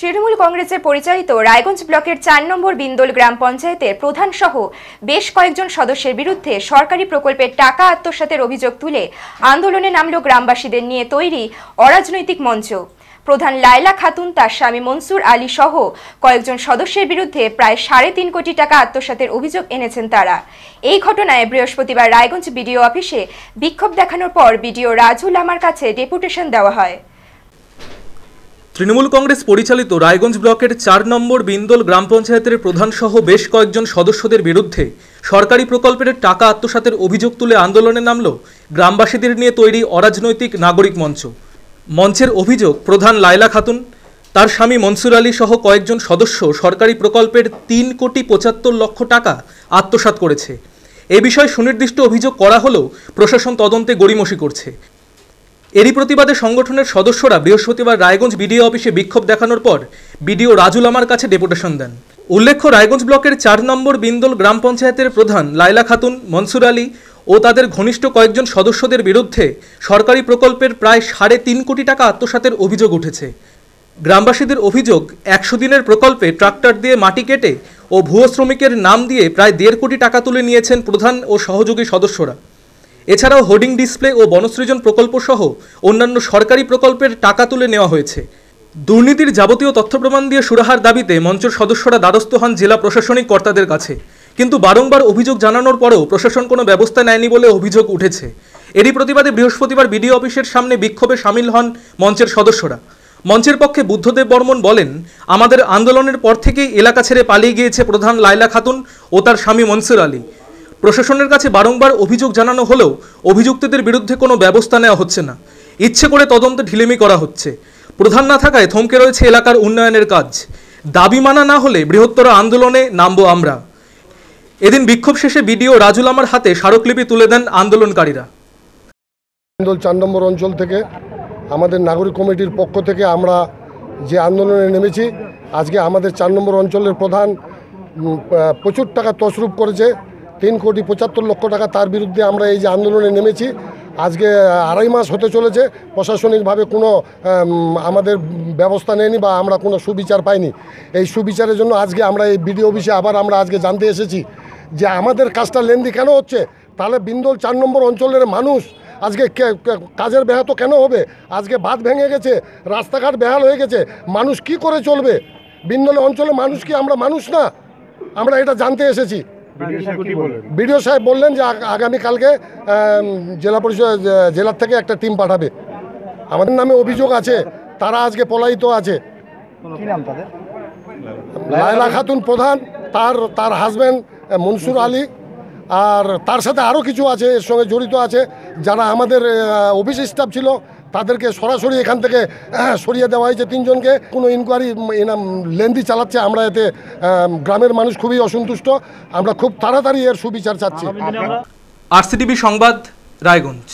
তৃণমূল কংগ্রেসের পরিচালিত রায়গঞ্জ ব্লকের চার নম্বর বিন্দোল গ্রাম পঞ্চায়েতের প্রধান সহ বেশ কয়েকজন সদস্যের বিরুদ্ধে সরকারি প্রকল্পের টাকা আত্মসাতের অভিযোগ তুলে আন্দোলনে নামল গ্রামবাসীদের নিয়ে তৈরি অরাজনৈতিক মঞ্চ প্রধান লায়লা খাতুন তার স্বামী মনসুর আলী সহ কয়েকজন সদস্যের বিরুদ্ধে প্রায় সাড়ে তিন কোটি টাকা আত্মসাতের অভিযোগ এনেছেন তারা এই ঘটনায় বৃহস্পতিবার রায়গঞ্জ বিডিও অফিসে বিক্ষোভ দেখানোর পর বিডিও রাজু লামার কাছে ডেপুটেশন দেওয়া হয় তৃণমূল কংগ্রেস পরিচালিত রায়গঞ্জ ব্লকের চার নম্বর বিন্দল গ্রাম পঞ্চায়েতের প্রধানসহ বেশ কয়েকজন সদস্যদের বিরুদ্ধে সরকারি প্রকল্পের টাকা আত্মসাতের অভিযোগ তুলে আন্দোলনে নামল গ্রামবাসীদের নিয়ে তৈরি অরাজনৈতিক নাগরিক মঞ্চ মঞ্চের অভিযোগ প্রধান লায়লা খাতুন তার স্বামী মনসুর আলী সহ কয়েকজন সদস্য সরকারি প্রকল্পের তিন কোটি পঁচাত্তর লক্ষ টাকা আত্মসাত করেছে এ বিষয়ে সুনির্দিষ্ট অভিযোগ করা হলেও প্রশাসন তদন্তে গড়িমসি করছে এরই প্রতিবাদে সংগঠনের সদস্যরা বৃহস্পতিবার রায়গঞ্জ বিডিও অফিসে বিক্ষোভ দেখানোর পর বিডিও রাজুল আমার কাছে ডেপুটেশন দেন উল্লেখ্য রায়গঞ্জ ব্লকের চার নম্বর বিন্দল গ্রাম পঞ্চায়েতের প্রধান লাইলা খাতুন মনসুর আলী ও তাদের ঘনিষ্ঠ কয়েকজন সদস্যদের বিরুদ্ধে সরকারি প্রকল্পের প্রায় সাড়ে তিন কোটি টাকা আত্মসাতের অভিযোগ উঠেছে গ্রামবাসীদের অভিযোগ একশো দিনের প্রকল্পে ট্রাক্টর দিয়ে মাটি কেটে ও ভুয়ো শ্রমিকের নাম দিয়ে প্রায় দেড় কোটি টাকা তুলে নিয়েছেন প্রধান ও সহযোগী সদস্যরা এছাড়াও হোর্ডিং ডিসপ্লে ও বনসৃজন প্রকল্পসহ অন্যান্য সরকারি প্রকল্পের টাকা তুলে নেওয়া হয়েছে দুর্নীতির যাবতীয় তথ্য প্রমাণ দিয়ে সুরাহার দাবিতে মঞ্চের সদস্যরা দ্বারস্থ হন জেলা প্রশাসনিক কর্তাদের কাছে কিন্তু বারংবার অভিযোগ জানানোর পরেও প্রশাসন কোনো ব্যবস্থা নেয়নি বলে অভিযোগ উঠেছে এরই প্রতিবাদে বৃহস্পতিবার বিডিও অফিসের সামনে বিক্ষোভে সামিল হন মঞ্চের সদস্যরা মঞ্চের পক্ষে বুদ্ধদেব বর্মন বলেন আমাদের আন্দোলনের পর থেকেই এলাকা ছেড়ে পালিয়ে গিয়েছে প্রধান লাইলা খাতুন ও তার স্বামী মনসুর আলী প্রশাসনের কাছে বারংবার অভিযোগ জানানো হলেও অভিযুক্তদের বিরুদ্ধে কোনো ব্যবস্থা নেওয়া হচ্ছে না ইচ্ছে করে তদন্ত ঢিলেমি করা হচ্ছে প্রধান না থাকায় থমকে রয়েছে এলাকার উন্নয়নের কাজ দাবি মানা না হলে বৃহত্তর আন্দোলনে নামবো আমরা এদিন বিক্ষোভ শেষে বিডিও রাজুল আমার হাতে স্মারকলিপি তুলে দেন আন্দোলনকারীরা আন্দোল চার নম্বর অঞ্চল থেকে আমাদের নাগরিক কমিটির পক্ষ থেকে আমরা যে আন্দোলনে নেমেছি আজকে আমাদের চার নম্বর অঞ্চলের প্রধান প্রচুর টাকা তসরুপ করেছে তিন কোটি পঁচাত্তর লক্ষ টাকা তার বিরুদ্ধে আমরা এই যে আন্দোলনে নেমেছি আজকে আড়াই মাস হতে চলেছে প্রশাসনিকভাবে কোনো আমাদের ব্যবস্থা নেয়নি বা আমরা কোনো সুবিচার পাইনি এই সুবিচারের জন্য আজকে আমরা এই বিডিও অফিসে আবার আমরা আজকে জানতে এসেছি যে আমাদের কাজটা লেন্দি কেন হচ্ছে তাহলে বিন্দল চার নম্বর অঞ্চলের মানুষ আজকে কাজের ব্যাহত কেন হবে আজকে বাঁধ ভেঙে গেছে রাস্তাঘাট বেহাল হয়ে গেছে মানুষ কি করে চলবে বিন্দলের অঞ্চলে মানুষ কি আমরা মানুষ না আমরা এটা জানতে এসেছি বিডিও সাহেব বললেন যে আগামীকালকে জেলা পরিষদ জেলার থেকে একটা টিম পাঠাবে আমাদের নামে অভিযোগ আছে তারা আজকে পলায়িত আছে লায়লা খাতুন প্রধান তার তার হাজব্যান্ড মনসুর আলী আর তার সাথে আরও কিছু আছে এর সঙ্গে জড়িত আছে যারা আমাদের অফিস স্টাফ ছিল তাদেরকে সরাসরি এখান থেকে সরিয়ে দেওয়া হয়েছে তিনজনকে কোনো ইনকোয়ারি লেন্দি চালাচ্ছে আমরা এতে গ্রামের মানুষ খুবই অসন্তুষ্ট আমরা খুব তাড়াতাড়ি এর সুবিচার চাচ্ছি আরসিটিভি সংবাদ রায়গঞ্জ